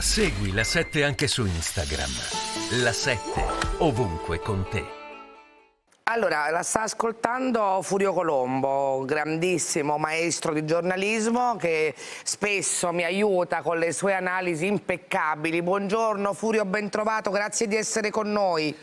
Segui la 7 anche su Instagram. La 7 ovunque con te. Allora, la sta ascoltando Furio Colombo, grandissimo maestro di giornalismo che spesso mi aiuta con le sue analisi impeccabili. Buongiorno Furio, ben trovato, grazie di essere con noi.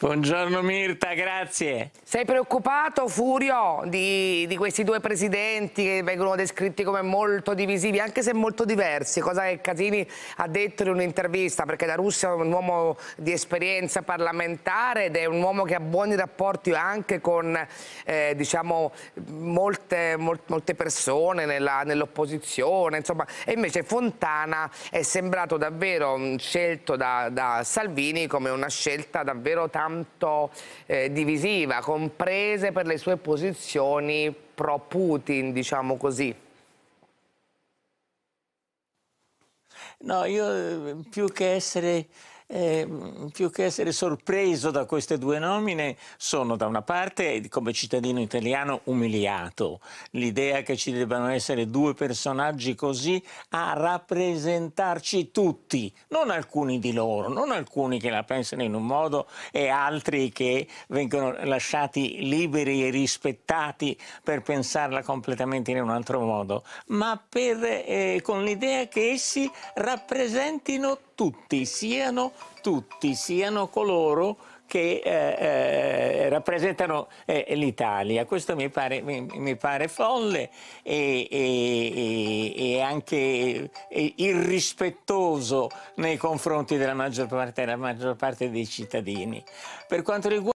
Buongiorno Mirta, grazie. Sei preoccupato, Furio, di, di, questi due presidenti che vengono descritti come molto divisivi, anche se molto diversi, cosa che Casini ha detto in un'intervista, perché la Russia è un uomo di esperienza parlamentare ed è un uomo che ha buoni rapporti anche con eh, diciamo, molte, molte, persone nell'opposizione, nell insomma, e invece Fontana è sembrato davvero scelto da, da Salvini come una scelta davvero tanto tanto eh, divisiva, comprese per le sue posizioni pro-Putin, diciamo così? No, io eh, più che essere eh, più che essere sorpreso da queste due nomine, sono da una parte, come cittadino italiano, umiliato. L'idea che ci debbano essere due personaggi così a rappresentarci tutti, non alcuni di loro, non alcuni che la pensano in un modo e altri che vengono lasciati liberi e rispettati per pensarla completamente in un altro modo, ma per, eh, con l'idea che essi rappresentino tutti siano, tutti siano coloro che eh, eh, rappresentano eh, l'Italia. Questo mi pare, mi, mi pare folle e, e, e anche eh, irrispettoso nei confronti della maggior parte, della maggior parte dei cittadini. Per quanto riguarda